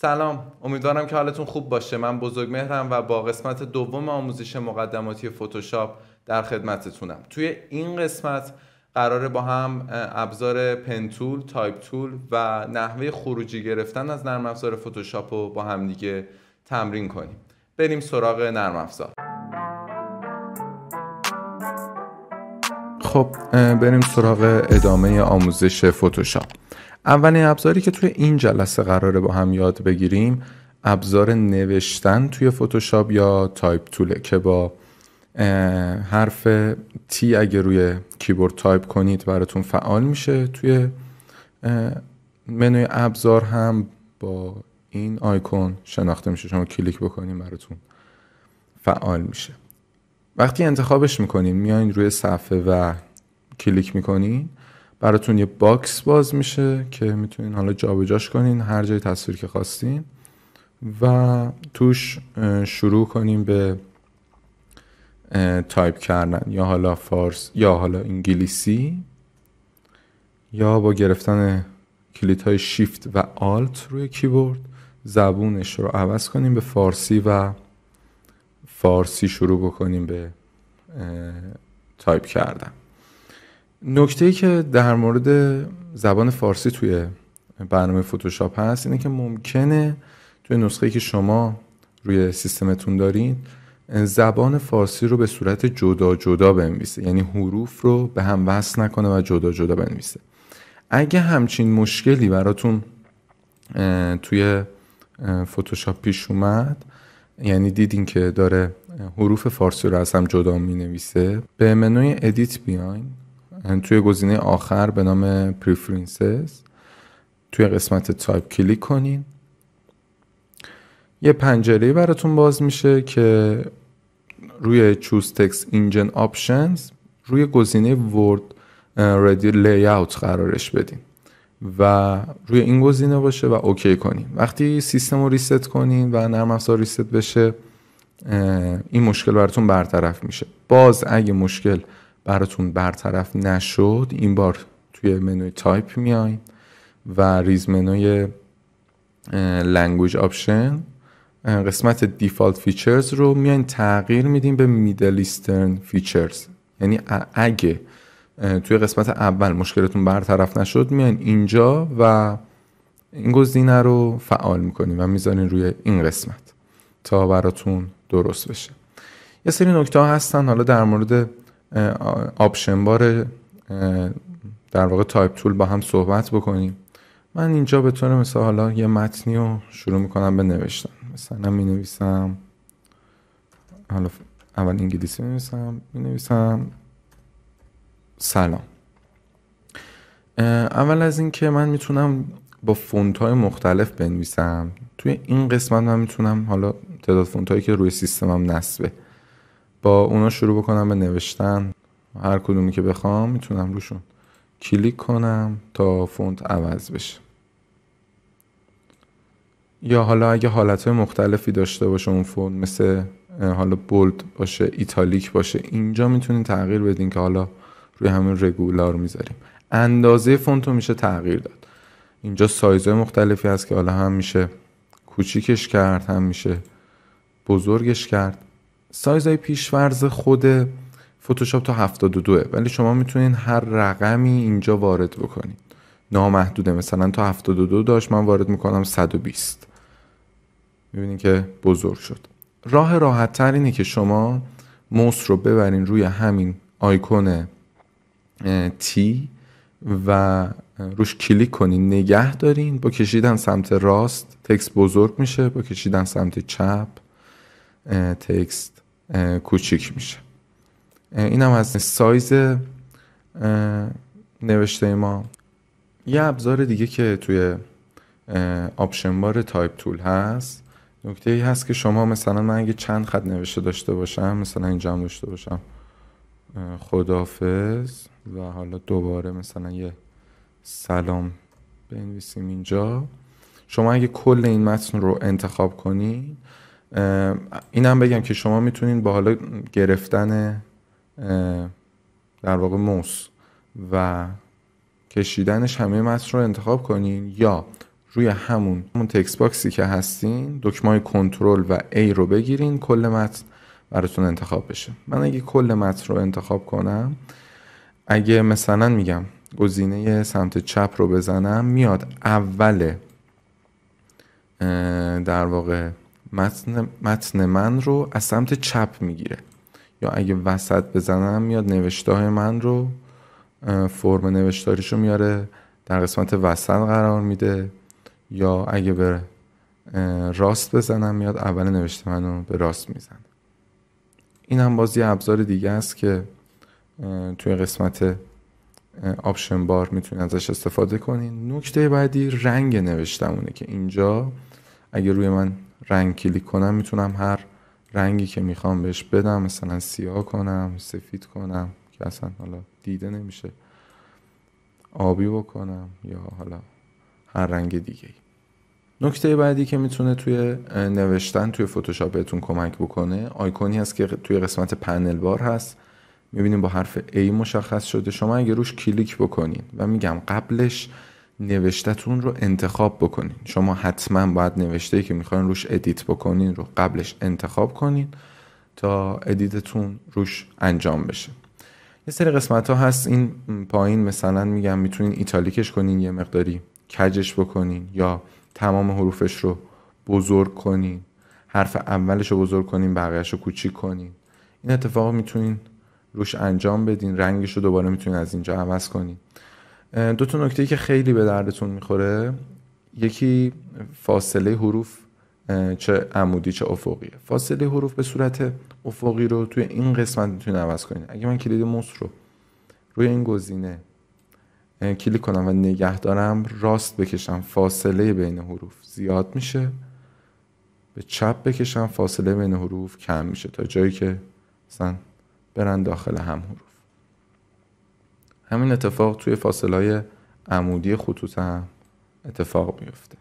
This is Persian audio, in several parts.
سلام امیدوارم که حالتون خوب باشه من بزرگ مهرم و با قسمت دوم آموزش مقدماتی فتوشاپ در خدمتتونم توی این قسمت قراره با هم ابزار پنتول، تایپ تول و نحوه خروجی گرفتن از نرم افزار فتوشاپ رو با هم دیگه تمرین کنیم بریم سراغ نرم افزار خب بریم سراغ ادامه آموزش فتوشاپ اولین ابزاری که توی این جلسه قراره با هم یاد بگیریم ابزار نوشتن توی فتوشاپ یا تایپ توله که با حرف تی اگه روی کیبورد تایپ کنید براتون فعال میشه توی منوی ابزار هم با این آیکون شناخته میشه شما کلیک بکنیم براتون فعال میشه وقتی انتخابش میکنیم میایین روی صفحه و کلیک میکنین براتون یه باکس باز میشه که میتونین حالا جابجاش کنین هر جای تصویر که خواستین و توش شروع کنیم به تایپ کردن یا حالا فارس یا حالا انگلیسی یا با گرفتن کلیت های شیفت و آلت روی کیبورد زبونش رو عوض کنیم به فارسی و فارسی شروع بکنیم به تایپ کردن نکته ای که در مورد زبان فارسی توی برنامه فتوشاپ هست اینه که ممکنه توی نسخه ای که شما روی سیستمتون دارین زبان فارسی رو به صورت جدا جدا بنویسه یعنی حروف رو به هم وصل نکنه و جدا جدا بنویسه اگه همچین مشکلی براتون توی فتوشاپ پیش اومد یعنی دیدین که داره حروف فارسی رو از هم جدا می نویسه به منوی ادیت بیاین توی گزینه آخر به نام پریفرنسز توی قسمت تایپ کلیک کنین یه پنجره براتون باز میشه که روی چوز تکس اینجن آپشنز روی گزینه ورد ردی لی اوت قرارش بدین و روی این گزینه باشه و اوکی کنین وقتی سیستم رو ریست کنین و نرم افزار ریست بشه uh, این مشکل براتون برطرف میشه باز اگه مشکل براتون برطرف نشد این بار توی منوی تایپ میایم و ریز منوی لنگویج آپشن قسمت دیفالت فیچرز رو میاین تغییر میدیم به میدل ایسترن فیچرز یعنی اگه توی قسمت اول مشکلتون برطرف نشد میان اینجا و این گزینه رو فعال میکنیم و میذارین روی این قسمت تا براتون درست بشه یه سری نکته ها هستن حالا در مورد آپشن بار در واقع تایپ تول با هم صحبت بکنیم من اینجا به طور حالا یه متنی رو شروع میکنم به نوشتن مثلا می نویسم حالا اول انگلیسی می نویسم می نویسم سلام اول از اینکه من میتونم با فونت های مختلف بنویسم توی این قسمت من میتونم حالا تعداد فونت هایی که روی سیستمم نصبه با اونا شروع بکنم به نوشتن هر کدومی که بخوام میتونم روشون کلیک کنم تا فونت عوض بشه یا حالا اگه حالت مختلفی داشته باشه اون فونت مثل حالا بولد باشه ایتالیک باشه اینجا میتونین تغییر بدین که حالا روی همین رگولار میذاریم اندازه فونت رو میشه تغییر داد اینجا سایزهای مختلفی هست که حالا هم میشه کوچیکش کرد هم میشه بزرگش کرد سایز های پیشورز خود فتوشاپ تا 72 ولی شما میتونید هر رقمی اینجا وارد بکنید نامحدوده مثلا تا 72 داشت من وارد میکنم 120 میبینید که بزرگ شد راه راحت تر اینه که شما موس رو ببرین روی همین آیکون تی و روش کلیک کنین نگه دارین با کشیدن سمت راست تکست بزرگ میشه با کشیدن سمت چپ تکست کوچیک میشه این هم از سایز نوشته ما یه ابزار دیگه که توی آپشن بار تایپ تول هست نکته ای هست که شما مثلا من اگه چند خط نوشته داشته باشم مثلا اینجا هم داشته باشم خدافز و حالا دوباره مثلا یه سلام بنویسیم اینجا شما اگه کل این متن رو انتخاب کنید اینم بگم که شما میتونین با حالا گرفتن در واقع موس و کشیدنش همه متن رو انتخاب کنین یا روی همون همون تکس باکسی که هستین دکمه کنترل و A رو بگیرین کل متن براتون انتخاب بشه من اگه کل متن رو انتخاب کنم اگه مثلا میگم گزینه سمت چپ رو بزنم میاد اول در واقع متن, متن من رو از سمت چپ میگیره یا اگه وسط بزنم میاد نوشته های من رو فرم رو میاره در قسمت وسط قرار میده یا اگه به راست بزنم میاد اول نوشته رو به راست میزن این هم باز یه ابزار دیگه است که توی قسمت آپشن بار میتونید ازش استفاده کنید نکته بعدی رنگ نوشتمونه که اینجا اگه روی من رنگ کلیک کنم میتونم هر رنگی که میخوام بهش بدم مثلا سیاه کنم سفید کنم که اصلا حالا دیده نمیشه آبی بکنم یا حالا هر رنگ دیگه نکته بعدی که میتونه توی نوشتن توی فتوشاپ بهتون کمک بکنه آیکونی هست که توی قسمت پنل بار هست میبینیم با حرف A مشخص شده شما اگه روش کلیک بکنین و میگم قبلش نوشتتون رو انتخاب بکنین شما حتما باید نوشته ای که میخواین روش ادیت بکنین رو قبلش انتخاب کنین تا ادیتتون روش انجام بشه یه سری قسمت ها هست این پایین مثلا میگم میتونین ایتالیکش کنین یه مقداری کجش بکنین یا تمام حروفش رو بزرگ کنین حرف اولش رو بزرگ کنین بقیهش رو کوچیک کنین این اتفاق میتونین روش انجام بدین رنگش رو دوباره میتونین از اینجا عوض کنین دو تا نکته که خیلی به دردتون میخوره یکی فاصله حروف چه عمودی چه افقیه فاصله حروف به صورت افقی رو توی این قسمت میتونید عوض کنید اگه من کلید موس رو روی این گزینه کلیک کنم و نگه دارم راست بکشم فاصله بین حروف زیاد میشه به چپ بکشم فاصله بین حروف کم میشه تا جایی که مثلا برن داخل هم حروف همین اتفاق توی فاصله عمودی خطوط هم اتفاق میفته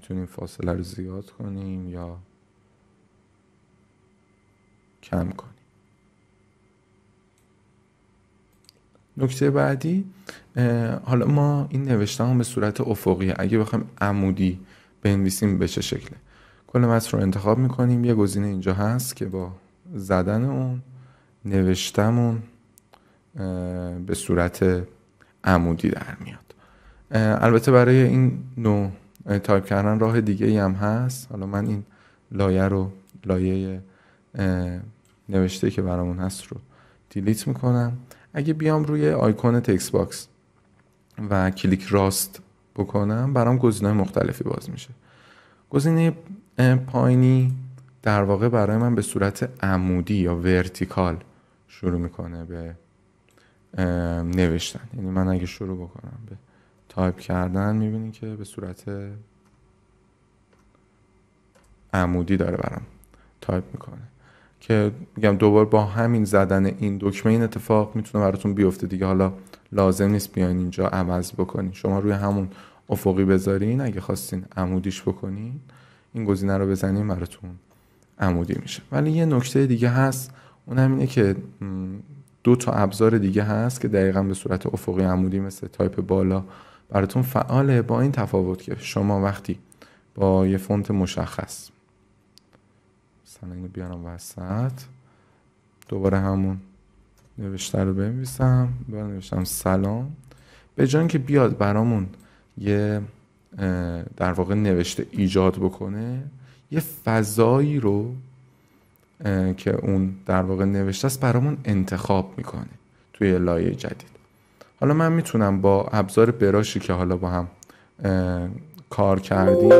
میتونیم فاصله رو زیاد کنیم یا کم کنیم نکته بعدی حالا ما این نوشته هم به صورت افقیه اگه بخوایم عمودی بنویسیم به چه شکله کل متن رو انتخاب میکنیم یه گزینه اینجا هست که با زدن اون نوشتمون به صورت عمودی در میاد البته برای این نوع تایپ کردن راه دیگه ای هم هست حالا من این لایه رو لایه نوشته که برامون هست رو دیلیت میکنم اگه بیام روی آیکون تکس باکس و کلیک راست بکنم برام گزینه مختلفی باز میشه گزینه پایینی در واقع برای من به صورت عمودی یا ورتیکال شروع میکنه به نوشتن یعنی من اگه شروع بکنم به تایپ کردن میبینی که به صورت عمودی داره برام تایپ میکنه که میگم دوباره با همین زدن این دکمه این اتفاق میتونه براتون بیفته دیگه حالا لازم نیست بیاین اینجا عوض بکنین شما روی همون افقی بذارین اگه خواستین عمودیش بکنین این گزینه رو بزنین براتون عمودی میشه ولی یه نکته دیگه هست اون همینه که دو تا ابزار دیگه هست که دقیقا به صورت افقی عمودی مثل تایپ بالا براتون فعاله با این تفاوت که شما وقتی با یه فونت مشخص مثلا اینو بیارم وسط دوباره همون نوشته رو بنویسم بنویسم نوشتم سلام به جان که بیاد برامون یه در واقع نوشته ایجاد بکنه یه فضایی رو که اون در واقع نوشته است برامون انتخاب میکنه توی لایه جدید حالا من میتونم با ابزار براشی که حالا با هم کار کردیم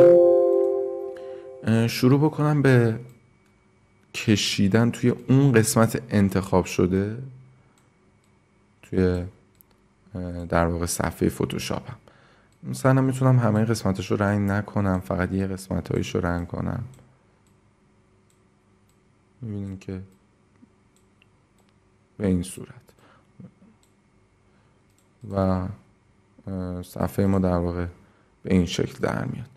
شروع بکنم به کشیدن توی اون قسمت انتخاب شده توی در واقع صفحه فتوشاپم مثلا میتونم همه قسمتش رو رنگ نکنم فقط یه قسمت رو رنگ کنم میبینین که به این صورت و صفحه ما در واقع به این شکل در میاد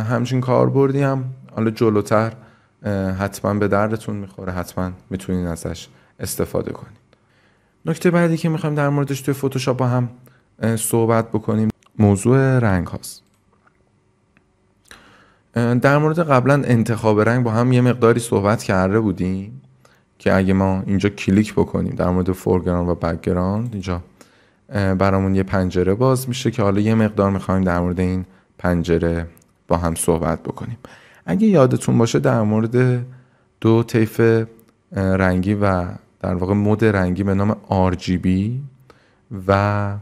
همچین کاربردی هم حالا جلوتر حتما به دردتون میخوره حتما میتونین ازش استفاده کنید نکته بعدی که میخوایم در موردش توی فتوشاپ با هم صحبت بکنیم موضوع رنگ هاست در مورد قبلا انتخاب رنگ با هم یه مقداری صحبت کرده بودیم که اگه ما اینجا کلیک بکنیم در مورد فورگران و بکگراند اینجا برامون یه پنجره باز میشه که حالا یه مقدار میخوایم در مورد این پنجره با هم صحبت بکنیم اگه یادتون باشه در مورد دو طیف رنگی و در واقع مود رنگی به نام RGB و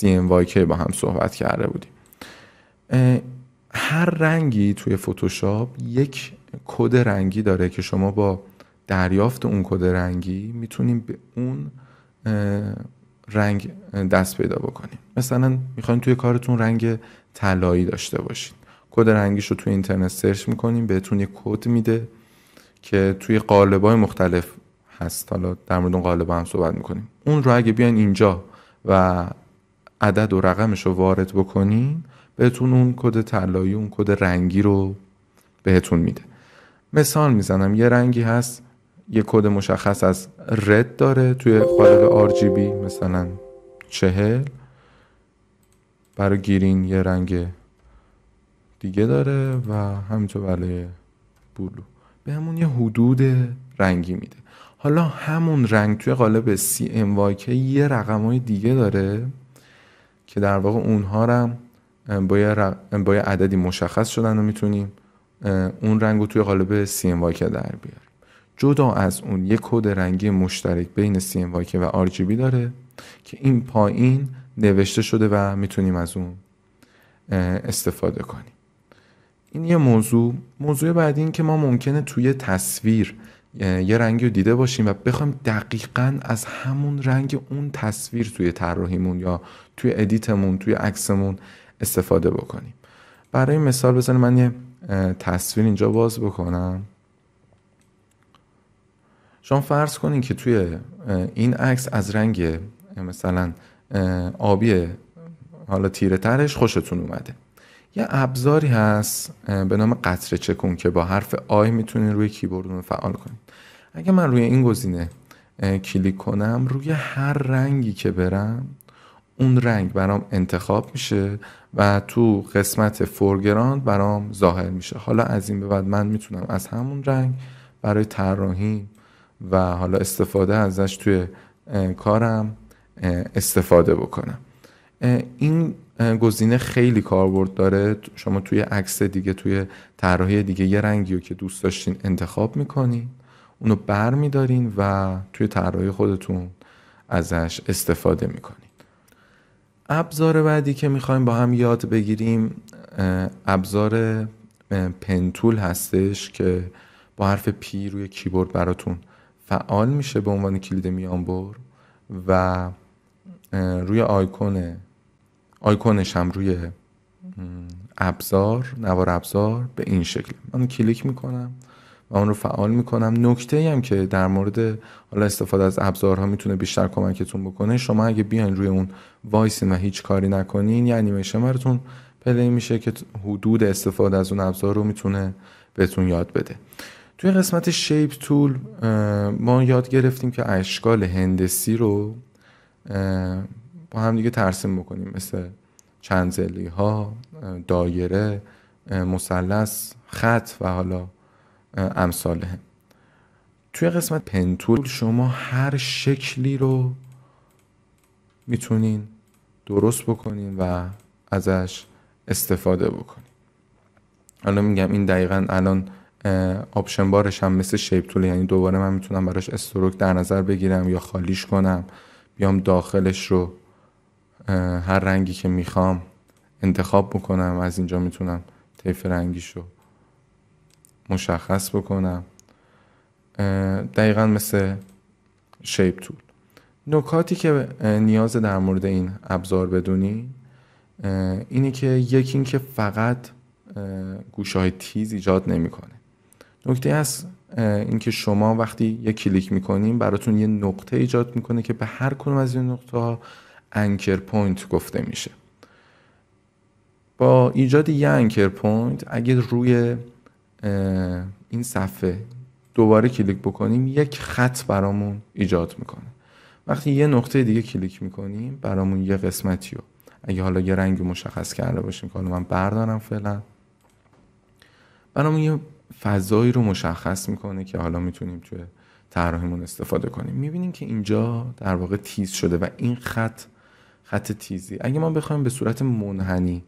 CMYK با هم صحبت کرده بودیم هر رنگی توی فتوشاپ یک کد رنگی داره که شما با دریافت اون کد رنگی میتونیم به اون رنگ دست پیدا بکنیم مثلا میخواین توی کارتون رنگ طلایی داشته باشید. کد رنگیش رو توی اینترنت سرچ میکنیم بهتون یک کد میده که توی قالبای مختلف هست حالا در مورد اون قالب هم صحبت میکنیم اون رو اگه بیان اینجا و عدد و رقمش رو وارد بکنیم بهتون اون کد طلایی اون کد رنگی رو بهتون میده مثال میزنم یه رنگی هست یه کد مشخص از رد داره توی قالب RGB مثلا چهل برای گیرین یه رنگ دیگه داره و همینطور برای بلو به همون یه حدود رنگی میده حالا همون رنگ توی قالب CMYK یه های دیگه داره که در واقع اونها هم با یه, عددی مشخص شدن و میتونیم اون رنگ رو توی قالب CMYK در بیاریم جدا از اون یه کد رنگی مشترک بین CMYK و بی داره که این پایین نوشته شده و میتونیم از اون استفاده کنیم این یه موضوع موضوع بعدی این که ما ممکنه توی تصویر یه رنگی رو دیده باشیم و بخوایم دقیقا از همون رنگ اون تصویر توی طراحیمون یا توی ادیتمون توی عکسمون استفاده بکنیم برای مثال بزن من یه تصویر اینجا باز بکنم شما فرض کنین که توی این عکس از رنگ مثلا آبی حالا تیره ترش خوشتون اومده یه ابزاری هست به نام قطره چکون که با حرف آی میتونین روی رو فعال کنین اگه من روی این گزینه کلیک کنم روی هر رنگی که برم اون رنگ برام انتخاب میشه و تو قسمت فورگراند برام ظاهر میشه حالا از این به بعد من میتونم از همون رنگ برای طراحی و حالا استفاده ازش توی کارم استفاده بکنم این گزینه خیلی کاربرد داره شما توی عکس دیگه توی طراحی دیگه یه رنگی رو که دوست داشتین انتخاب میکنین اونو بر میدارین و توی طراحی خودتون ازش استفاده میکنین ابزار بعدی که میخوایم با هم یاد بگیریم ابزار پنتول هستش که با حرف پی روی کیبورد براتون فعال میشه به عنوان کلید میانبر و روی آیکون آیکونش هم روی ابزار نوار ابزار به این شکل من کلیک میکنم و رو فعال میکنم نکته ای هم که در مورد حالا استفاده از ابزارها میتونه بیشتر کمکتون بکنه شما اگه بیان روی اون وایسین و هیچ کاری نکنین یه انیمیشن براتون پلی میشه که حدود استفاده از اون ابزار رو میتونه بهتون یاد بده توی قسمت شیپ تول ما یاد گرفتیم که اشکال هندسی رو با هم دیگه ترسیم بکنیم مثل چنزلی ها دایره مثلث خط و حالا امثاله توی قسمت پنتول شما هر شکلی رو میتونین درست بکنین و ازش استفاده بکنین الان میگم این دقیقا الان آپشن بارش هم مثل شیپ توله یعنی دوباره من میتونم براش استروک در نظر بگیرم یا خالیش کنم بیام داخلش رو هر رنگی که میخوام انتخاب بکنم از اینجا میتونم طیف رنگیش رو مشخص بکنم دقیقا مثل شیپ تول نکاتی که نیاز در مورد این ابزار بدونی اینه که یکی اینکه فقط گوشه های تیز ایجاد نمیکنه نکته از اینکه شما وقتی یک کلیک میکنیم براتون یه نقطه ایجاد میکنه که به هر کدوم از این نقطه ها انکر پوینت گفته میشه با ایجاد یه انکر پوینت اگه روی این صفحه دوباره کلیک بکنیم یک خط برامون ایجاد میکنه وقتی یه نقطه دیگه کلیک میکنیم برامون یه قسمتی رو اگه حالا یه رنگ مشخص کرده باشیم که من بردارم فعلا برامون یه فضایی رو مشخص میکنه که حالا میتونیم توی طراحیمون استفاده کنیم میبینیم که اینجا در واقع تیز شده و این خط خط تیزی اگه ما بخوایم به صورت منحنی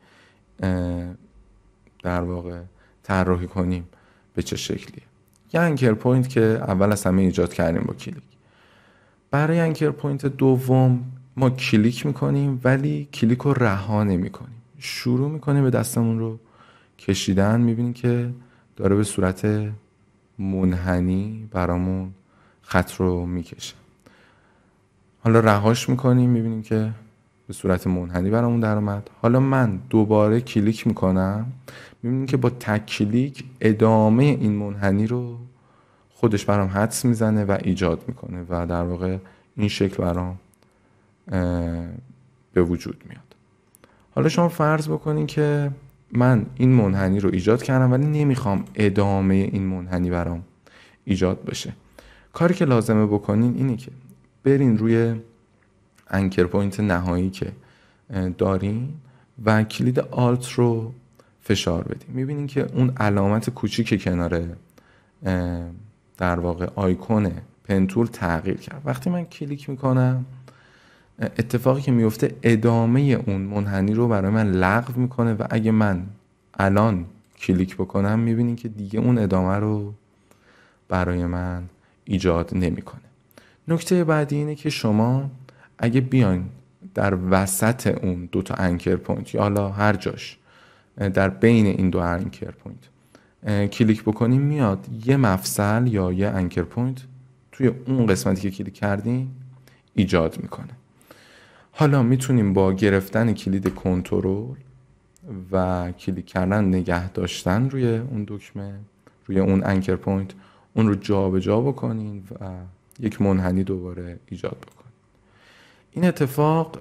در واقع طراحی کنیم به چه شکلیه یه انکر پوینت که اول از همه ایجاد کردیم با کلیک برای انکر پوینت دوم ما کلیک میکنیم ولی کلیک رو رها نمیکنیم شروع میکنیم به دستمون رو کشیدن میبینیم که داره به صورت منحنی برامون خط رو میکشه حالا رهاش میکنیم میبینیم که به صورت منحنی برامون در اومد حالا من دوباره کلیک میکنم میبینیم که با تک کلیک ادامه این منحنی رو خودش برام حدس میزنه و ایجاد میکنه و در واقع این شکل برام به وجود میاد حالا شما فرض بکنین که من این منحنی رو ایجاد کردم ولی نمیخوام ادامه این منحنی برام ایجاد بشه کاری که لازمه بکنین اینه که برین روی انکر پوینت نهایی که داریم و کلید آلت رو فشار بدیم میبینین که اون علامت کوچیک کنار در واقع آیکون پنتول تغییر کرد وقتی من کلیک میکنم اتفاقی که میفته ادامه اون منحنی رو برای من لغو میکنه و اگه من الان کلیک بکنم میبینین که دیگه اون ادامه رو برای من ایجاد نمیکنه نکته بعدی اینه که شما اگه بیان در وسط اون دو تا انکر پوینت یا حالا هر جاش در بین این دو انکر پوینت کلیک بکنیم میاد یه مفصل یا یه انکر پوینت توی اون قسمتی که کلیک کردیم ایجاد میکنه حالا میتونیم با گرفتن کلید کنترل و کلیک کردن نگه داشتن روی اون دکمه روی اون انکر پوینت اون رو جابجا جا بکنین و یک منحنی دوباره ایجاد بکنیم. این اتفاق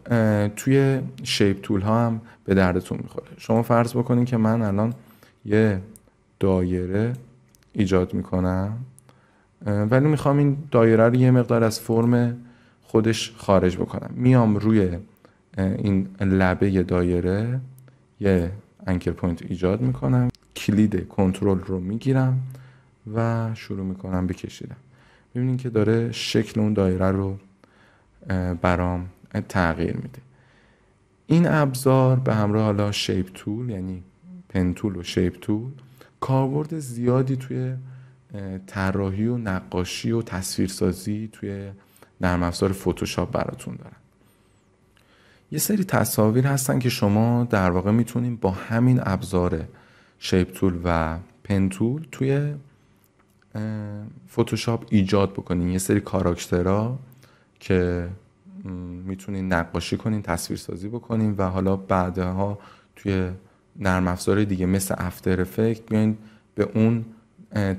توی شیپ تول ها هم به دردتون میخوره شما فرض بکنید که من الان یه دایره ایجاد میکنم ولی میخوام این دایره رو یه مقدار از فرم خودش خارج بکنم میام روی این لبه دایره یه انکر پوینت ایجاد میکنم کلید کنترل رو میگیرم و شروع میکنم بکشیدم میبینین که داره شکل اون دایره رو برام تغییر میده این ابزار به همراه حالا شیپ تول یعنی پنتول و شیپ تول کاربرد زیادی توی طراحی و نقاشی و تصویرسازی توی نرم افزار فتوشاپ براتون دارن یه سری تصاویر هستن که شما در واقع میتونید با همین ابزار شیپ تول و پنتول توی فتوشاپ ایجاد بکنین یه سری کاراکترها که میتونین نقاشی کنین تصویرسازی بکنین و حالا بعدها توی نرم افزار دیگه مثل افتر افکت بیاین به اون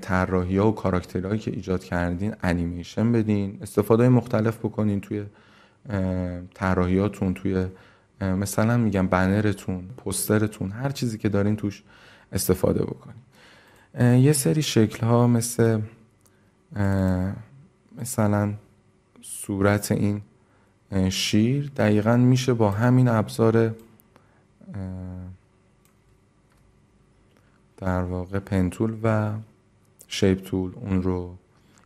طراحی ها و کاراکترهایی که ایجاد کردین انیمیشن بدین استفاده مختلف بکنین توی طراحیاتون توی مثلا میگم بنرتون پسترتون هر چیزی که دارین توش استفاده بکنین یه سری شکل ها مثل مثلا صورت این شیر دقیقا میشه با همین ابزار در واقع پنتول و شیپ تول اون رو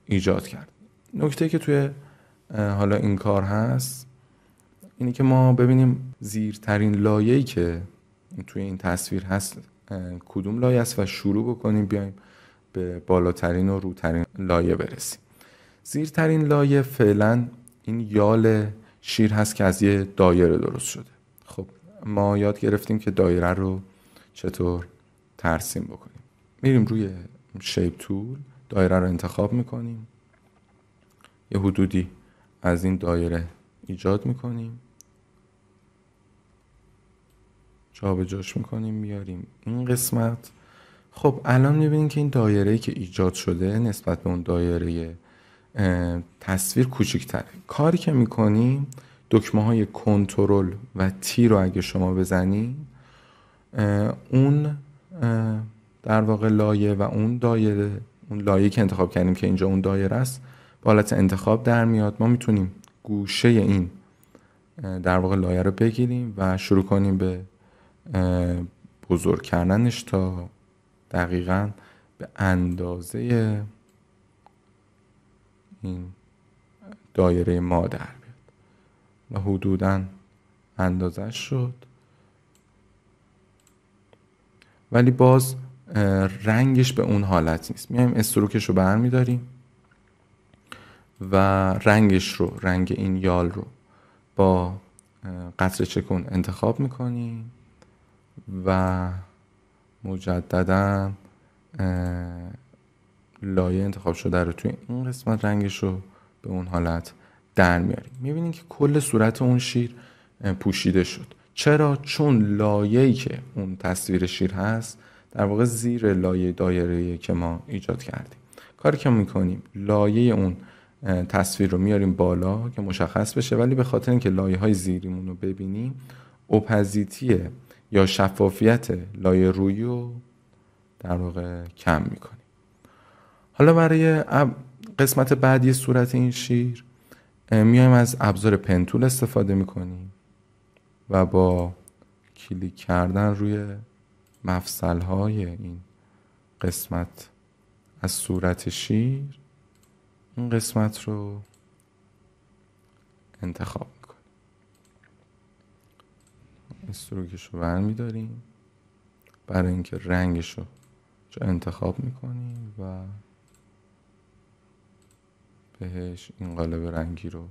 ایجاد کرد نکته که توی حالا این کار هست اینه که ما ببینیم زیرترین لایه‌ای که توی این تصویر هست کدوم لایه است و شروع بکنیم بیایم به بالاترین و روترین لایه برسیم زیرترین لایه فعلا این یال شیر هست که از یه دایره درست شده خب ما یاد گرفتیم که دایره رو چطور ترسیم بکنیم میریم روی شیپ تول دایره رو انتخاب میکنیم یه حدودی از این دایره ایجاد میکنیم جا به جاش میکنیم میاریم این قسمت خب الان میبینیم که این دایره که ایجاد شده نسبت به اون دایره تصویر کوچکتره کاری که میکنیم دکمه های کنترل و تی رو اگه شما بزنیم اون در واقع لایه و اون دایره اون لایه که انتخاب کردیم که اینجا اون دایره است به حالت انتخاب در میاد ما میتونیم گوشه این در واقع لایه رو بگیریم و شروع کنیم به بزرگ کردنش تا دقیقا به اندازه این دایره ما بیاد و حدودا اندازش شد ولی باز رنگش به اون حالت نیست میایم استروکش رو برمیداریم و رنگش رو رنگ این یال رو با قطر چکون انتخاب میکنیم و مجددا لایه انتخاب شده رو توی این قسمت رنگش رو به اون حالت در میاریم میبینیم که کل صورت اون شیر پوشیده شد چرا چون لایه‌ای که اون تصویر شیر هست در واقع زیر لایه دایره که ما ایجاد کردیم کاری که میکنیم لایه اون تصویر رو میاریم بالا که مشخص بشه ولی به خاطر اینکه لایه های زیریمون رو ببینیم اوپزیتی یا شفافیت لایه روی رو در واقع کم میکنیم حالا برای قسمت بعدی صورت این شیر میایم از ابزار پنتول استفاده میکنیم و با کلیک کردن روی مفصل های این قسمت از صورت شیر این قسمت رو انتخاب میکنیم استروکش رو برمیداریم برای اینکه رنگش رو انتخاب میکنیم و بهش این قالب رنگی رو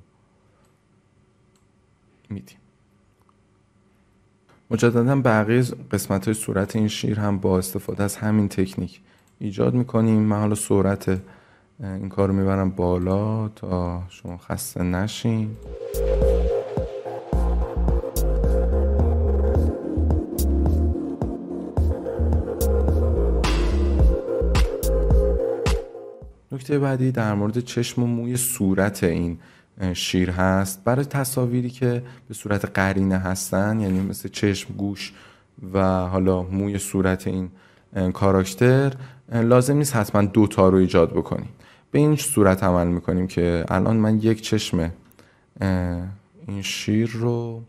میدیم مجددا بقیه قسمت های صورت این شیر هم با استفاده از همین تکنیک ایجاد میکنیم من حالا سرعت این کار رو میبرم بالا تا شما خسته نشین بعدی در مورد چشم و موی صورت این شیر هست برای تصاویری که به صورت قرینه هستن یعنی مثل چشم گوش و حالا موی صورت این کاراکتر لازم نیست حتما تا رو ایجاد بکنیم به این صورت عمل میکنیم که الان من یک چشم این شیر رو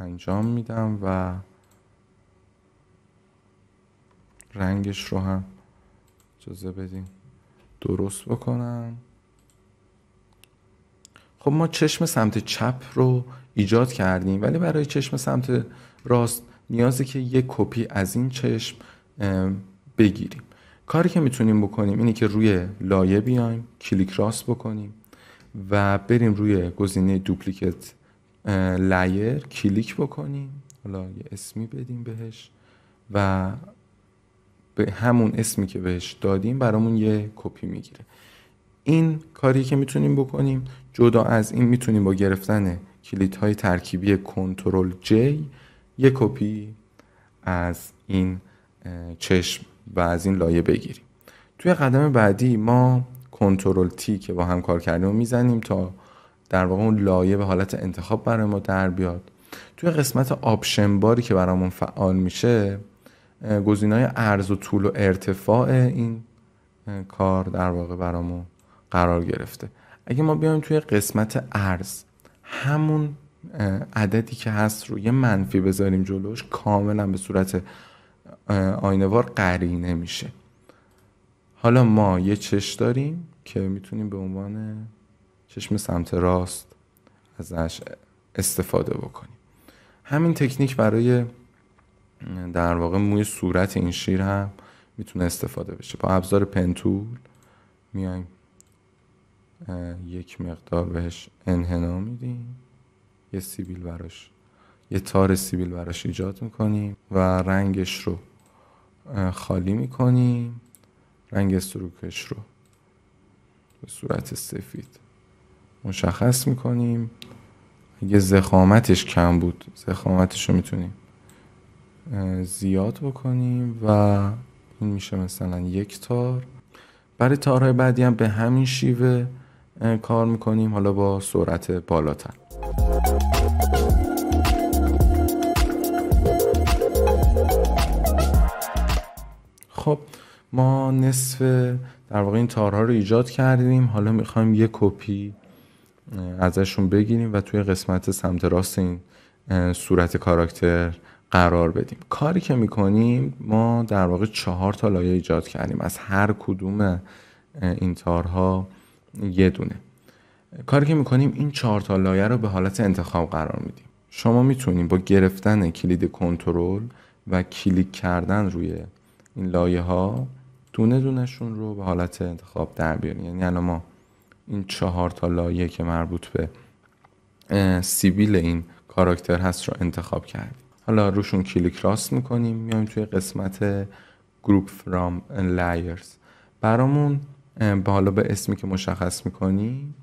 انجام میدم و رنگش رو هم اجازه بدیم درست بکنم خب ما چشم سمت چپ رو ایجاد کردیم ولی برای چشم سمت راست نیازه که یک کپی از این چشم بگیریم کاری که میتونیم بکنیم اینه که روی لایه بیایم کلیک راست بکنیم و بریم روی گزینه دوپلیکت لایر کلیک بکنیم حالا یه اسمی بدیم بهش و به همون اسمی که بهش دادیم برامون یه کپی میگیره این کاری که میتونیم بکنیم جدا از این میتونیم با گرفتن های ترکیبی کنترل جی یه کپی از این چشم و از این لایه بگیریم توی قدم بعدی ما کنترل تی که با هم کار کردیم و میزنیم تا در واقع اون لایه به حالت انتخاب برای ما در بیاد توی قسمت آپشن باری که برامون فعال میشه گزینه های عرض و طول و ارتفاع این کار در واقع برامون قرار گرفته اگه ما بیایم توی قسمت ارز همون عددی که هست رو یه منفی بذاریم جلوش کاملا به صورت آینوار قرینه میشه حالا ما یه چش داریم که میتونیم به عنوان چشم سمت راست ازش استفاده بکنیم همین تکنیک برای در واقع موی صورت این شیر هم میتونه استفاده بشه با ابزار پنتول میایم یک مقدار بهش انحنا میدیم یه سیبیل براش یه تار سیبیل براش ایجاد میکنیم و رنگش رو خالی میکنیم رنگ سروکش رو به صورت سفید مشخص میکنیم اگه زخامتش کم بود زخامتش رو میتونیم زیاد بکنیم و این میشه مثلا یک تار برای تارهای بعدی هم به همین شیوه کار میکنیم حالا با سرعت بالاتر خب ما نصف در واقع این تارها رو ایجاد کردیم حالا میخوایم یه کپی ازشون بگیریم و توی قسمت سمت راست این صورت کاراکتر قرار بدیم کاری که میکنیم ما در واقع چهار تا لایه ایجاد کردیم از هر کدوم این تارها یه دونه کاری که میکنیم این چهار تا لایه رو به حالت انتخاب قرار میدیم شما میتونیم با گرفتن کلید کنترل و کلیک کردن روی این لایه ها دونه دونشون رو به حالت انتخاب در بیاریم یعنی الان ما این چهار تا لایه که مربوط به سیبیل این کاراکتر هست رو انتخاب کردیم حالا روشون کلیک راست میکنیم میایم توی قسمت گروپ فرام لایرز برامون به حالا به اسمی که مشخص میکنیم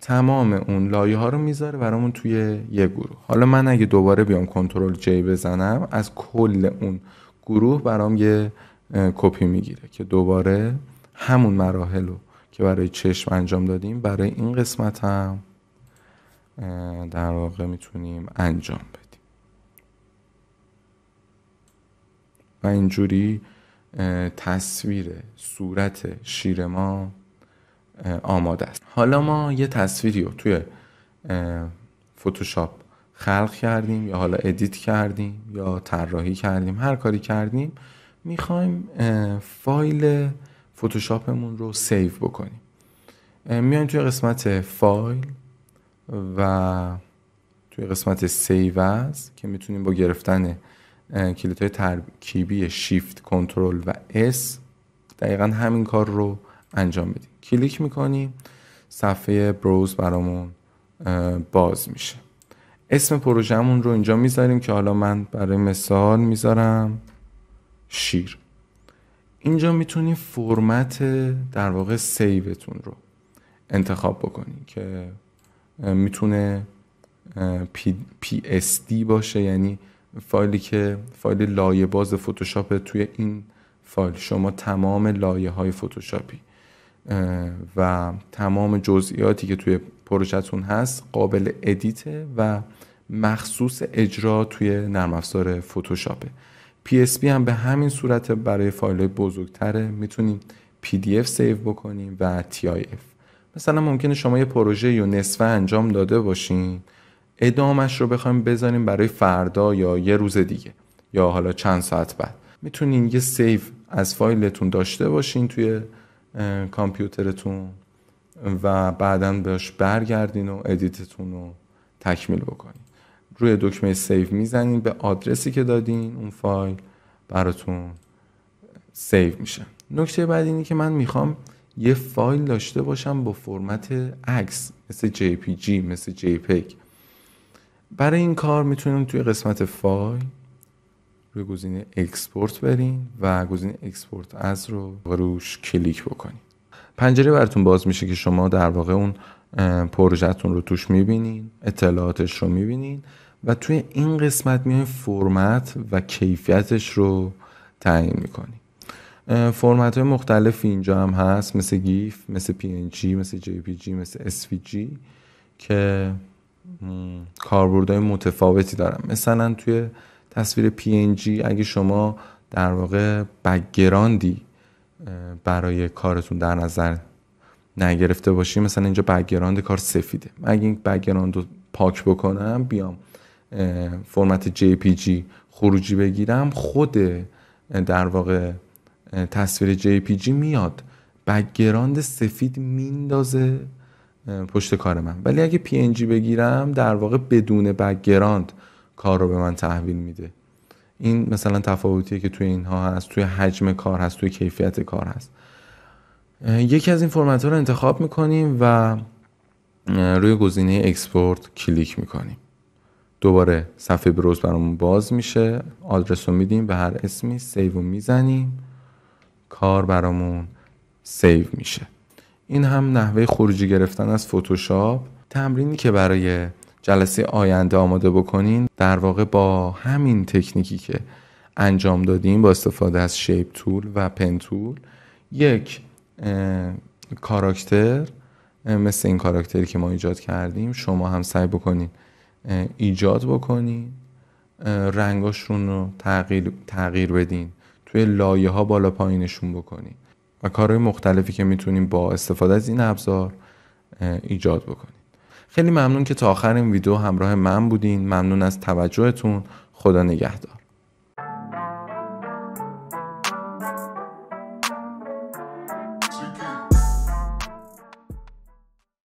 تمام اون لایه ها رو میذاره برامون توی یه گروه حالا من اگه دوباره بیام کنترل جی بزنم از کل اون گروه برام یه کپی میگیره که دوباره همون مراحل رو که برای چشم انجام دادیم برای این قسمت هم در واقع میتونیم انجام بدیم و اینجوری تصویر صورت شیر ما آماده است حالا ما یه تصویری رو توی فتوشاپ خلق کردیم یا حالا ادیت کردیم یا طراحی کردیم هر کاری کردیم میخوایم فایل فتوشاپمون رو سیو بکنیم میایم توی قسمت فایل و توی قسمت سیو از که میتونیم با گرفتن کلیدهای ترکیبی شیفت کنترل و اس دقیقا همین کار رو انجام بدیم کلیک میکنیم صفحه بروز برامون باز میشه اسم پروژهمون رو اینجا میذاریم که حالا من برای مثال میذارم شیر اینجا میتونید فرمت در واقع سیوتون رو انتخاب بکنید که میتونه پی, پی اس دی باشه یعنی فایلی که فایل لایه باز فتوشاپ توی این فایل شما تمام لایه های فتوشاپی و تمام جزئیاتی که توی پروژهتون هست قابل ادیت و مخصوص اجرا توی نرم افزار فتوشاپه PSP هم به همین صورت برای فایل بزرگتره میتونیم PDF سیو بکنیم و اف مثلا ممکنه شما یه پروژه یا نصفه انجام داده باشین ادامش رو بخوایم بزنیم برای فردا یا یه روز دیگه یا حالا چند ساعت بعد میتونین یه سیو از فایلتون داشته باشین توی کامپیوترتون و بعدا بهش برگردین و ادیتتون رو تکمیل بکنین روی دکمه سیو میزنین به آدرسی که دادین اون فایل براتون سیو میشه نکته بعد اینه که من میخوام یه فایل داشته باشم با فرمت عکس مثل JPG مثل JPEG برای این کار میتونیم توی قسمت فایل روی گزینه اکسپورت برین و گزینه اکسپورت از رو روش کلیک بکنید. پنجره براتون باز میشه که شما در واقع اون پروژهتون رو توش میبینین اطلاعاتش رو میبینین و توی این قسمت میایم فرمت و کیفیتش رو تعیین میکنیم فرمت های مختلفی اینجا هم هست مثل گیف مثل پی مثل جی پی جی مثل اس که کاربردهای متفاوتی دارم مثلا توی تصویر PNG اگه شما در واقع بگراندی برای کارتون در نظر نگرفته باشی مثلا اینجا بگراند کار سفیده اگه این بگراند رو پاک بکنم بیام فرمت JPG خروجی بگیرم خود در واقع تصویر JPG میاد بگراند سفید میندازه پشت کار من ولی اگه جی بگیرم در واقع بدون بکگراند کار رو به من تحویل میده این مثلا تفاوتیه که توی اینها هست توی حجم کار هست توی کیفیت کار هست یکی از این فرمت ها رو انتخاب میکنیم و روی گزینه اکسپورت کلیک میکنیم دوباره صفحه بروز برامون باز میشه آدرس رو میدیم به هر اسمی سیو رو میزنیم کار برامون سیو میشه این هم نحوه خروجی گرفتن از فتوشاپ تمرینی که برای جلسه آینده آماده بکنین در واقع با همین تکنیکی که انجام دادیم با استفاده از شیپ تول و پن تول یک کاراکتر مثل این کاراکتری که ما ایجاد کردیم شما هم سعی بکنین ایجاد بکنین رنگاشون رو تغییر, تغییر بدین توی لایه ها بالا پایینشون بکنین و کارهای مختلفی که میتونیم با استفاده از این ابزار ایجاد بکنیم خیلی ممنون که تا آخر این ویدیو همراه من بودین ممنون از توجهتون خدا نگهدار